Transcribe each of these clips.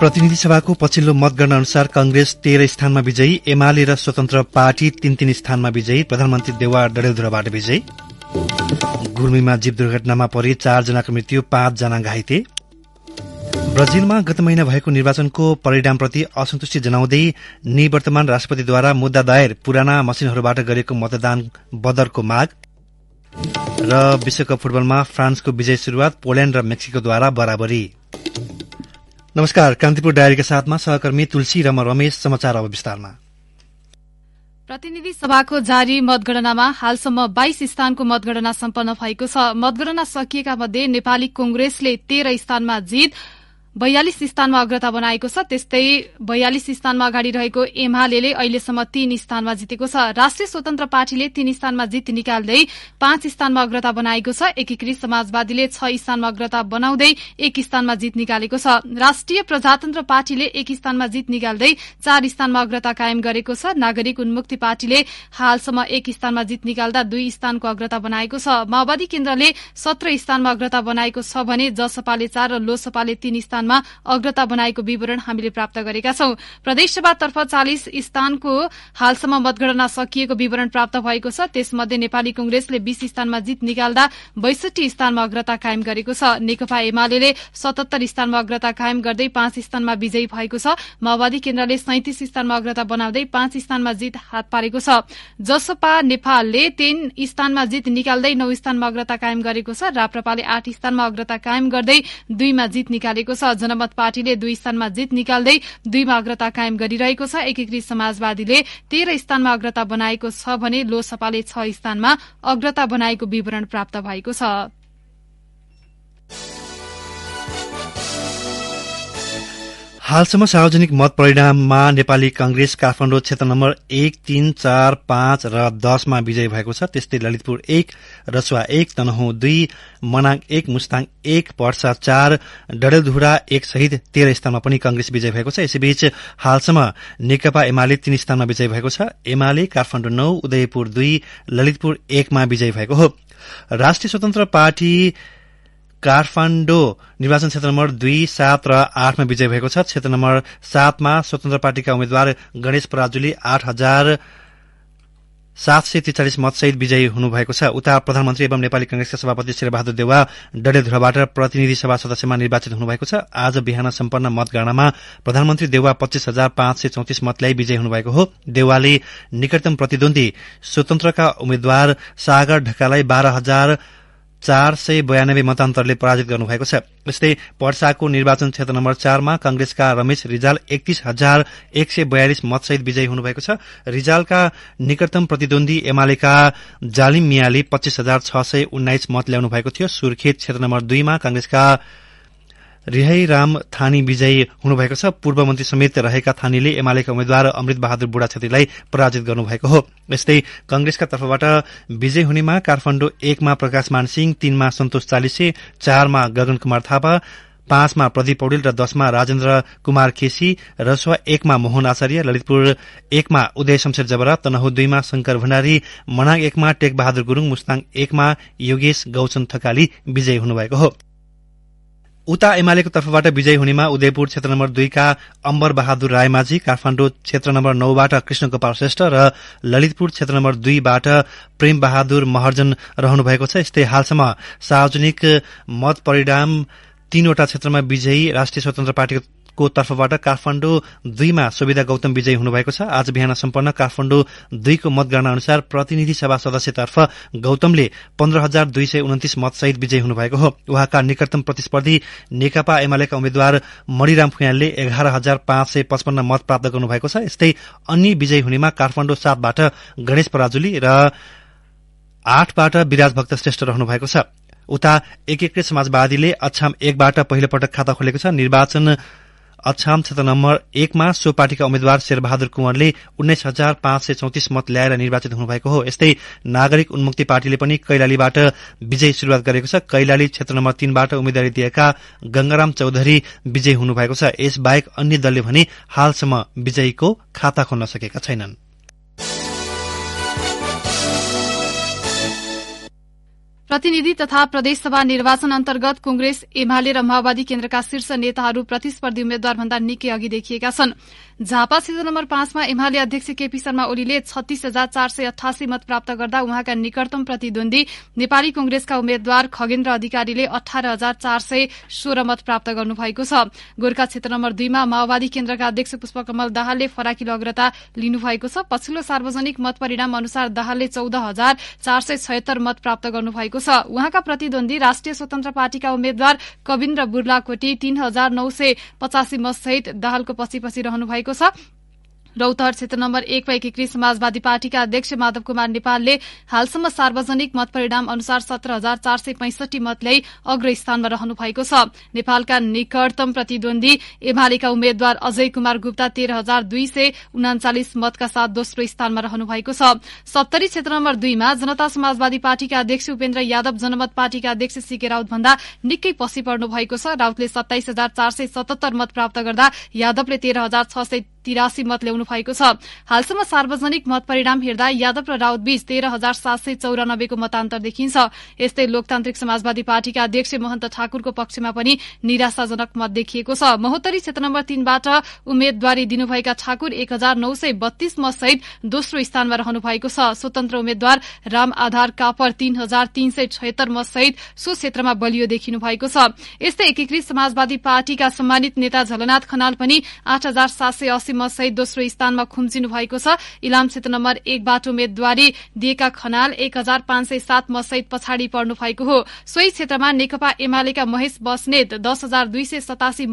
प्रतिनिधि सभाको पछिल्लो मतगणना अनुसार कंग्रेस तेह्र स्थानमा विजयी एमाले र स्वतन्त्र पार्टी तीन तीन स्थानमा विजयी प्रधानमन्त्री देवा डडेलधुराबाट विजयी गुर्मीमा जीव दुर्घटनामा परे चारजनाको मृत्यु पाँचजना घाइते ब्राजिलमा गत महिना भएको निर्वाचनको परिणामप्रति असन्तुष्टि जनाउँदै निवर्तमान राष्ट्रपतिद्वारा मुद्दा दायर पुराना मशिनहरूबाट गरेको मतदान बदरको माग र विश्वकप फुटबलमा फ्रान्सको विजय शुरूआत पोल्याण्ड र मेक्सिकोद्वारा बराबरी नमस्कार कान्तिपुर डायरीका साथमा सहकर्मी तुलसी र म रमेश समाचार अब विस्तारमा प्रतिनिधि सभाको जारी मतगणनामा हालसम्म बाइस स्थानको मतगणना सम्पन्न भएको छ मतगणना सकिएका मध्ये नेपाली कंग्रेसले तेह्र स्थानमा जित बयालिस स्थानमा अग्रता बनाएको छ त्यस्तै बयालिस स्थानमा अगाडि रहेको एमाले अहिलेसम्म तीन स्थानमा जितेको छ राष्ट्रिय स्वतन्त्र पार्टीले तीन स्थानमा जित निकाल्दै पाँच स्थानमा अग्रता बनाएको छ एकीकृत समाजवादीले छ स्थानमा अग्रता बनाउँदै एक स्थानमा जित निकालेको छ राष्ट्रिय प्रजातन्त्र पार्टीले एक स्थानमा जित निकाल्दै चार स्थानमा अग्रता कायम गरेको छ नागरिक उन्मुक्ति पार्टीले हालसम्म एक स्थानमा जित निकाल्दा दुई स्थानको अग्रता बनाएको छ माओवादी केन्द्रले सत्र स्थानमा अग्रता बनाएको छ भने जसपाले चार र लोसपाले तीन स्थान स्थानमा अग्रता बनाएको विवरण हामीले प्राप्त गरेका छौं प्रदेशसभातर्फ चालिस स्थानको हालसम्म मतगणना सकिएको विवरण प्राप्त भएको छ त्यसमध्ये नेपाली कंग्रेसले बीस स्थानमा जित निकाल्दा बैसठी स्थानमा अग्रता कायम गरेको छ नेकपा एमाले सतहत्तर स्थानमा अग्रता कायम गर्दै पाँच स्थानमा विजयी भएको छ माओवादी केन्द्रले सैतिस स्थानमा अग्रता बनाउँदै पाँच स्थानमा जित हात पारेको छ जसपा नेपालले तीन स्थानमा जित निकाल्दै नौ स्थानमा अग्रता कायम गरेको छ राप्रपाले आठ स्थानमा अग्रता कायम गर्दै दुईमा जित निकालेको छ जनमत पार्टीले दुई स्थानमा जित निकाल्दै दुईमा अग्रता कायम गरिरहेको छ एकीकृत समाजवादीले तेह्र स्थानमा अग्रता बनाएको छ भने लोसपाले छ स्थानमा अग्रता बनाएको विवरण प्राप्त भएको छ हालसम्म सार्वजनिक मत परिणाममा नेपाली कंग्रेस काठमाडौँ क्षेत्र नम्बर एक तीन चार पाँच र दसमा विजय भएको छ त्यस्तै ललितपुर एक रसुवा एक तनहु दुई मनाङ एक मुस्ताङ एक पर्सा चार डडेलधुरा एक सहित तेह्र स्थानमा पनि कंग्रेस विजय भएको छ यसैबीच हालसम्म नेकपा एमाले तीन स्थानमा विजय भएको छ एमाले काठमाडौँ नौ उदयपुर दुई ललितपुर एकमा विजय भएको हो राष्ट्रिय स्वतन्त्र पार्टी काठमाडौँ निर्वाचन क्षेत्र नम्बर दुई सात र आठमा विजय भएको छ क्षेत्र नम्बर सातमा स्वतन्त्र पार्टीका उम्मेद्वार गणेश पराजुली आठ हजार सात सय त्रिचालिस मतसहित विजयी हुनुभएको छ उता प्रधानमन्त्री एवं नेपाली कंग्रेसका सभापति शेरबहादुर देवा डडेधुराबाट प्रतिनिधि सभा सदस्यमा निर्वाचित हुनुभएको छ आज बिहान सम्पन्न मतगणनामा प्रधानमन्त्री देउवा पच्चीस हजार पाँच सय चौतिस मतलाई विजयी हुनुभएको हो देउवाले निकटतम प्रतिद्वन्दी स्वतन्त्रका उम्मेद्वार सागर ढकालाई बाह्र हजार चार सय बयानब्बे मतान्तरले पराजित गर्नुभएको छ यस्तै पर्साको निर्वाचन क्षेत्र नम्बर चारमा कंग्रेसका रमेश रिजाल एकतीस हजार एक सय बयालिस मतसहित विजयी हुनुभएको छ रिजालका निकटतम प्रतिद्वन्दी एमालेका जालिम मियाले पच्चीस हजार छ सय उन्नाइस मत ल्याउनु भएको थियो सुर्खेत क्षेत्र नम्बर दुईमा कंग्रेसका रिहाई राम थानी विजयी हुनुभएको छ पूर्व मन्त्री समेत रहेका थानीले एमालेका उम्मेद्वार अमृत बहादुर बुढा छेत्रीलाई पराजित गर्नुभएको हो यस्तै कंग्रेसका तर्फबाट विजय हुनेमा काठमाडौँ एकमा प्रकाश मानसिंह तीनमा सन्तोष चालिसे चारमा गगन कुमार थापा पाँचमा प्रदीप पौडेल र दशमा राजेन्द्र कुमार खेसी रसुवा एकमा मोहन आचार्य ललितपुर एकमा उदय शमशेर जबरा तनहु दुईमा शंकर भण्डारी मनाङ एकमा बहादुर गुरूङ मुस्ताङ एकमा योगेश गौचन थकाली विजयी हुनुभएको हो उता एमालेको तर्फबाट विजयी हुनेमा उदयपुर क्षेत्र नम्बर दुईका अम्बर बहादुर रायमाझी काठमाडौँ क्षेत्र नम्बर नौबाट कृष्ण गोपाल श्रेष्ठ र ललितपुर क्षेत्र नम्बर दुईबाट प्रेम बहादुर महर्जन रहनु भएको छ यस्तै हालसम्म सार्वजनिक मत परिणाम तीनवटा क्षेत्रमा विजयी राष्ट्रिय स्वतन्त्र पार्टीको को तर्फबाट काठमाडौँ दुईमा सुविधा गौतम विजयी हुनुभएको छ आज बिहान सम्पन्न काठमाडौँ दुईको मतगणना अनुसार प्रतिनिधि सभा सदस्यतर्फ गौतमले पन्ध्र हजार दुई सय उन्तिस मतसहित विजयी हुनुभएको हो उहाँका निकटतम प्रतिस्पर्धी नेकपा एमालेका उम्मेद्वार मणिराम फुयालले एघार हजार पाँच सय पचपन्न मत प्राप्त गर्नुभएको छ यस्तै अन्य विजयी हुनेमा काठमाडौँ सातबाट गणेश पराजुली र आठबाट विराज भक्त श्रेष्ठ रहनु भएको छ उता एकीकृत समाजवादीले अछाम एकबाट पटक खाता खोलेको छ निर्वाचन अछाम क्षेत्र नम्बर एकमा सो पार्टीका उम्मेद्वार शेरबहादुर कुँवरले उन्नाइस हजार पाँच सय चौतिस मत ल्याएर निर्वाचित हुनुभएको हो यस्तै नागरिक उन्मुक्ति पार्टीले पनि कैलालीबाट विजय शुरूआत गरेको छ कैलाली क्षेत्र नम्बर तीनबाट उम्मेद्वारी दिएका गंगाराम चौधरी विजयी हुनुभएको छ यसबाहेक अन्य दलले भने हालसम्म विजयीको खाता खोल्न सकेका छैनन् प्रतिनिधि तथा प्रदेशसभा निर्वाचन अन्तर्गत कंग्रेस एमाले र माओवादी केन्द्रका शीर्ष नेताहरू प्रतिस्पर्धी उम्मेद्वार भन्दा निकै अघि देखिएका छनृ झापा क्षेत्र नम्बर पाँचमा एमाले अध्यक्ष केपी शर्मा ओलीले छत्तीस हजार चार सय अठासी मत प्राप्त गर्दा उहाँका निकटतम प्रतिद्वन्दी नेपाली कंग्रेसका उम्मेद्वार खगेन्द्र अधिकारीले अठार हजार चार सय सोह्र मत प्राप्त गर्नुभएको छ गोर्खा क्षेत्र नम्बर दुईमा माओवादी केन्द्रका अध्यक्ष पुष्पकमल दाहालले फराकिलो अग्रता लिनुभएको छ पछिल्लो सार्वजनिक मत परिणाम अनुसार दाहालले चौध हजार चार सय छयत्तर मत प्राप्त गर्नुभएको छ उहाँका प्रतिद्वन्दी राष्ट्रिय स्वतन्त्र पार्टीका उम्मेद्वार कविन्द्र बुर्लाकोटी तीन हजार नौ सय पचासी मतसहित दाहालको पछि पछि रहनु भएको रहेको छ रौतहर क्षेत्र नम्बर एकमा एकीकृत समाजवादी पार्टीका अध्यक्ष माधव कुमार नेपालले हालसम्म सार्वजनिक मत परिणाम अनुसार सत्र हजार चार सय पैंसठी मत ल्याई अग्र स्थानमा रहनु भएको छ नेपालका निकटतम प्रतिद्वन्दी एमालेका उम्मेद्वार अजय कुमार गुप्ता तेह्र हजार दुई सय उनाचालिस मतका साथ दोस्रो स्थानमा रहनु भएको छ सप्तरी क्षेत्र नम्बर दुईमा जनता समाजवादी पार्टीका अध्यक्ष उपेन्द्र यादव जनमत पार्टीका अध्यक्ष सीके राउत भन्दा निकै पछि पर्नु भएको छ राउतले सत्ताइस हजार चार सय सतहत्तर मत प्राप्त गर्दा यादवले तेह्र हजार छ सय तिरासी मत ल्याउनु भएको छ हालसम्म सार्वजनिक मत परिणाम हेर्दा यादव र राउत बीच तेह्र हजार सात सय चौरानब्बेको मतान्तर देखिन्छ यस्तै लोकतान्त्रिक समाजवादी पार्टीका अध्यक्ष महन्त ठाकुरको पक्षमा पनि निराशाजनक मत देखिएको छ महोत्तरी क्षेत्र नम्बर तीनबाट उम्मेद्वारी दिनुभएका ठाकुर एक हजार नौ सय बत्तीस मतसहित दोस्रो स्थानमा रहनु भएको छ स्वतन्त्र उम्मेद्वार राम आधार कापर तीन हजार तीन सय छयत्तर मतसहित सो क्षेत्रमा बलियो देखिनु भएको छ यस्तै एकीकृत समाजवादी पार्टीका सम्मानित नेता झलनाथ खनाल पनि आठ हजार सात सय अस्सी विजयमा सहित दोस्रो स्थानमा खुम्चिनु भएको छ इलाम क्षेत्र नम्बर एकबाट उम्मेद्वारी दिएका खनाल एक हजार पाँच सय सात मतसहित पछाडि पर्नु भएको हो सोही क्षेत्रमा नेकपा एमालेका महेश बस्नेत दस हजार दुई सय सतासी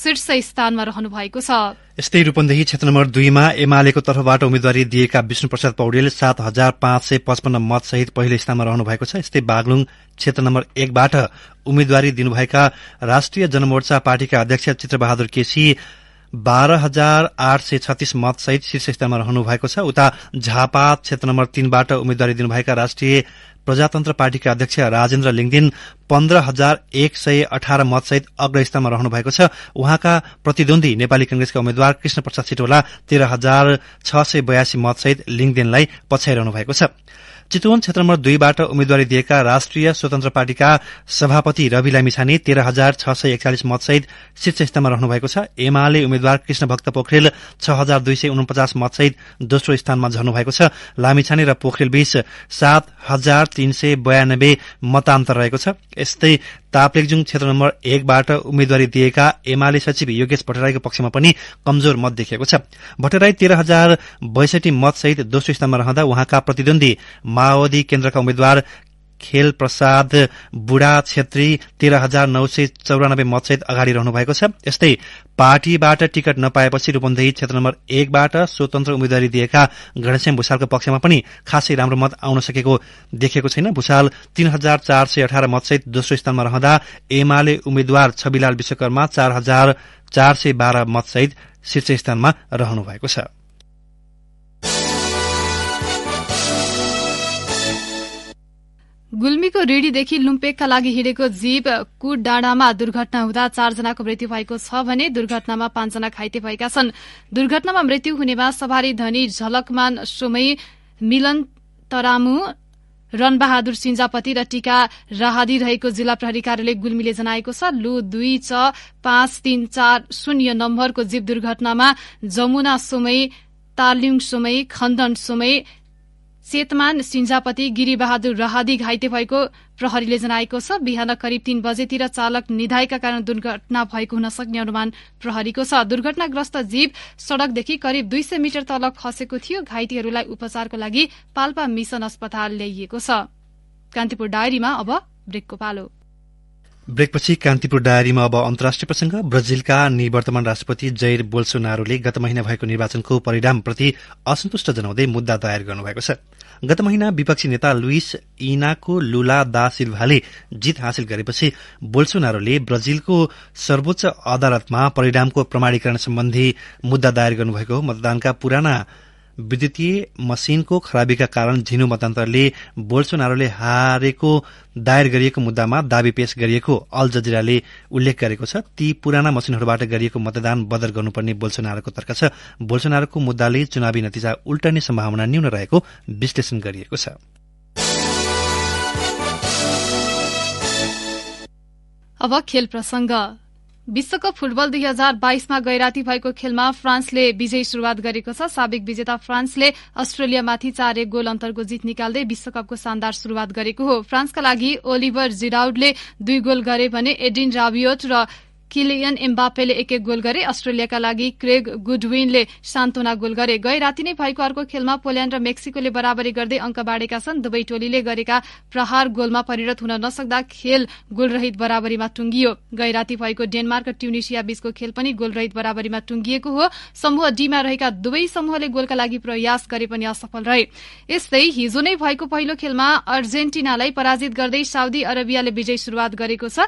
शीर्ष स्थानमा रहनु भएको छ यस्तै रूपन्देही क्षेत्र नम्बर दुईमा एमालेको तर्फबाट उम्मेद्वारी दिएका विष्णु प्रसाद पौडेल सात हजार पाँच सय पचपन्न मतसहित पहिलो स्थानमा रहनु भएको छ यस्तै बागलुङ क्षेत्र नम्बर एकबाट उम्मेद्वारी दिनुभएका राष्ट्रिय जनमोर्चा पार्टीका अध्यक्ष चित्रबहादुर केसी बाह्र हजार आठ सय छत्तीस मतसहित शीर्ष स्थानमा रहनु भएको छ उता झापा क्षेत्र नम्बर तीनबाट उम्मेद्वारी दिनुभएका राष्ट्रिय प्रजातन्त्र पार्टीका अध्यक्ष राजेन्द्र लिङदिन पन्ध्र हजार एक सय अठार मतसहित अग्र स्थानमा रहनु भएको छ उहाँका प्रतिद्वन्दी नेपाली कंग्रेसका उम्मेद्वार कृष्ण प्रसाद सिटोला तेह्र हजार छ सय बयासी मतसहित लिङदेनलाई पछ्याइरहनु भएको छ चितवन क्षेत्र नम्बर दुईबाट उम्मेद्वारी दिएका राष्ट्रिय स्वतन्त्र पार्टीका सभापति रवि लामिछाने तेह्र हजार छ सय एकचालिस मतसहित शीर्ष स्थानमा रहनु भएको छ एमाले उम्मेद्वार कृष्ण भक्त पोखरेल छ हजार दुई सय उनपचास मतसहित दोस्रो स्थानमा झर्नु भएको छ लामिछाने र पोखरेल बीच सात हजार तीन सय बयानब्बे मतान्तर रहेको छ यस्तै ताप्लेजुङ क्षेत्र नम्बर एकबाट उम्मेद्वारी दिएका एमाले सचिव योगेश भट्टराईको पक्षमा पनि कमजोर मत देखिएको छ भट्टराई तेह्र हजार बैसठी मतसहित दोस्रो स्थानमा रहँदा उहाँका प्रतिद्वन्दी माओवादी केन्द्रका उम्मेद्वार खेल प्रसाद बुढा छेत्री तेह्र हजार नौ सय चौरानब्बे मतसहित अगाडि रहनु भएको छ यस्तै पार्टीबाट टिकट नपाएपछि रूपन्देही क्षेत्र नम्बर एकबाट स्वतन्त्र उम्मेद्वारी दिएका घनश्याम भूषालको पक्षमा पनि खासै राम्रो मत आउन सकेको देखेको छैन भूषाल तीन हजार चार सय अठार मतसहित दोस्रो स्थानमा रहँदा एमाले उम्मेद्वार छविलाल विश्वकर्मा चार हजार चार सय बाह्र मतसहित शीर्ष स्थानमा रहनु भएको छ गुल्मीको रेडीदेखि लुम्पेकका लागि हिँडेको जीव कुट डाँडामा दुर्घटना हुँदा चारजनाको मृत्यु भएको छ भने दुर्घटनामा पाँचजना घाइते भएका छन् दुर्घटनामा मृत्यु हुनेमा सवारी धनी झलकमान सोमय मिलन तरामु रणबहादुर सिन्जापति र टीका राहादी रहेको जिल्ला प्रहरी कार्यालय गुल्मीले जनाएको छ लु दुई छ पाँच तीन चार शून्य नम्बरको जीव दुर्घटनामा जमुना सोमय तालिङ सोमय खण्डन सोमय सेतमान सिन्जापति गिरीबहादुर रहादी घाइते भएको प्रहरीले जनाएको छ बिहान करिब तीन बजेतिर चालक निधाएका कारण दुर्घटना भएको हुन सक्ने अनुमान प्रहरीको छ दुर्घटनाग्रस्त जीव सड़कदेखि करिब दुई सय मिटर तल खसेको थियो घाइतेहरूलाई उपचारको लागि पाल्पा मिशन अस्पताल ल्याइएको छ कान्तिपुर डायरीमा अब ब्रेकको पालो ब्रेकपछि कान्तिपुर डायरीमा अब अन्तर्राष्ट्रिय प्रसंग ब्राजिलका निवर्तमान राष्ट्रपति जैर बोल्सोनारोले गत महिना भएको निर्वाचनको परिणामप्रति असन्तुष्ट जनाउँदै मुद्दा दायर गर्नुभएको छ गत महिना विपक्षी नेता लुइस इनाको लुला दा सिल्भाले जित हासिल गरेपछि बोल्सोनारोले ब्राजिलको सर्वोच्च अदालतमा परिणामको प्रमाणीकरण सम्बन्धी मुद्दा दायर गर्नुभएको मतदानका पुराना विद्युतीय मशिनको खराबीका कारण झिनु मतान्तरले बोल्सोनारोले हारेको दायर गरिएको मुद्दामा दावी पेश गरिएको अल जजिराले उल्लेख गरेको छ ती पुराना मशिनहरूबाट गरिएको मतदान बदर गर्नुपर्ने बोल्सोनारोको तर्क छ बोल्सोनारोको मुद्दाले चुनावी नतिजा उल्टने सम्भावना न्यून रहेको विश्लेषण गरिएको छ अब खेल प्रसंग विश्वकप फुटबल दुई हजार बाइसमा गैराती भएको खेलमा फ्रान्सले विजयी शुरूआत गरेको छ साविक विजेता फ्रान्सले अस्ट्रेलियामाथि चार एक गोल अन्तरको जित निकाल्दै विश्वकपको शानदार शुरूआत गरेको हो फ्रान्सका लागि ओलिभर जिराउडले दुई गोल गरे भने एडिन राबियोट र किलियन एम्बापेले एक एक गोल गरे अस्ट्रेलियाका लागि क्रेग गुडविनले सान्तोना गोल गरे गए राति नै भएको अर्को खेलमा पोल्याण्ड र मेक्सिकोले बराबरी गर्दै अंक बाँडेका छन् दुवै टोलीले गरेका प्रहार गोलमा परिणत हुन नसक्दा खेल गोलरहित बराबरीमा टुंगियो गए राति भएको डेनमार्क र ट्युनिसिया बीचको खेल पनि गोलरहित बराबरीमा टुंगिएको हो समूह डीमा रहेका दुवै समूहले गोलका लागि प्रयास गरे पनि असफल रहे यस्तै हिजो नै भएको पहिलो खेलमा अर्जेन्टिनालाई पराजित गर्दै साउदी अरेबियाले विजय शुरूआत गरेको छ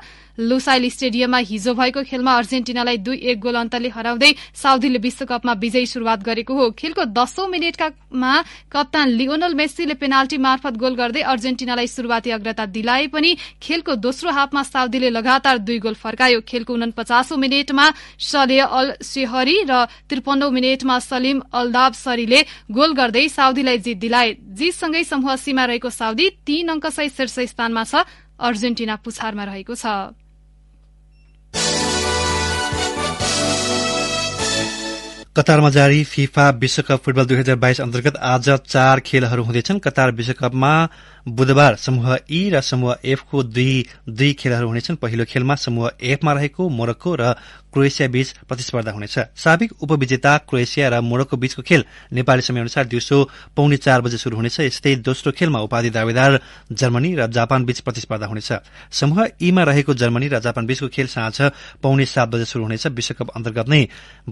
लुसाइल स्टेडियममा हिजो भएको खेलमा अर्जेन्टिनालाई दुई एक गोल अन्तरले हराउँदै साउदीले विश्वकपमा विजयी शुरूआत गरेको हो खेलको दशौं मिनेटमा कप्तान लियोनल मेस्सीले पेनाल्टी मार्फत गोल गर्दै अर्जेन्टिनालाई शुरूआती अग्रता दिलाए पनि खेलको दोस्रो हाफमा साउदीले लगातार दुई गोल फर्कायो खेलको उनपचासौं मिनटमा सले अल सेहरी र त्रिपन्नौ मिनटमा सलिम अल्दाब सरीले गोल गर्दै साउदीलाई जित दिलाए जीतसँगै समूह सीमा रहेको साउदी तीन अङ्कसहित शीर्ष स्थानमा छ अर्जेन्टिना पुछारमा रहेको छ कतारमा जारी फिफा विश्वकप फुटबल दुई हजार बाइस अन्तर्गत आज चार खेलहरू हुँदैछन् कतार विश्वकपमा बुधबार समूह ई e र समूह एफको दुई दुई खेलहरू हुनेछन् पहिलो खेलमा समूह एफमा रहेको मोरक्को र क्रोएसिया बीच प्रतिस्पर्धा हुनेछ साबिक उपविजेता क्रोएसिया र मोरक्को बीचको खेल नेपाली समय अनुसार दिउँसो पौने चार बजे शुरू हुनेछ यस्तै दोस्रो खेलमा उपाधि दावेदार जर्मनी र जापान बीच प्रतिस्पर्धा हुनेछ समूह ईमा e रहेको जर्मनी र जापान बीचको खेल साँझ पौने सात बजे शुरू हुनेछ विश्वकप अन्तर्गत नै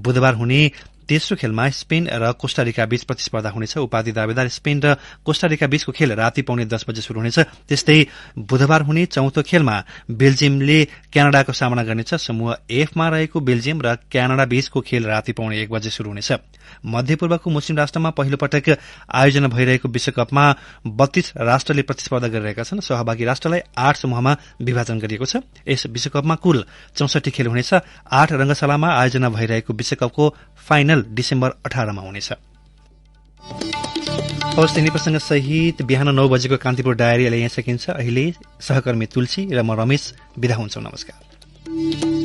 बुधबार हुने तेस्रो खेलमा स्पेन र कोष्टारिका बीच प्रतिस्पर्धा हुनेछ उपाधि दावेदार स्पेन र कोष्टारिका बीचको खेल राति पाउने दस बजे शुरू हुनेछ त्यस्तै बुधबार हुने चौथो खेलमा बेल्जियमले क्यानाडाको सामना गर्नेछ समूह एफमा रहेको बेल्जियम र क्यानाडा बीचको खेल राति पाउने एक बजे शुरू हुनेछ मध्यपूर्वको मुस्लिम राष्ट्रमा पहिलो पटक आयोजना भइरहेको विश्वकपमा बत्तीस राष्ट्रले प्रतिस्पर्धा गरिरहेका छन् सहभागी राष्ट्रलाई आठ समूहमा विभाजन गरिएको छ यस विश्वकपमा कुल चौसठी खेल हुनेछ आठ रंगशालामा आयोजना भइरहेको विश्वकपको फाइनल डिसेम्बर अठारमा हुनेछ हवस् नेप्रसँग सहित बिहान नौ बजेको कान्तिपुर डायरीलाई यहाँ सकिन्छ अहिले सहकर्मी तुलसी र म रमेश विदा हुन्छौँ नमस्कार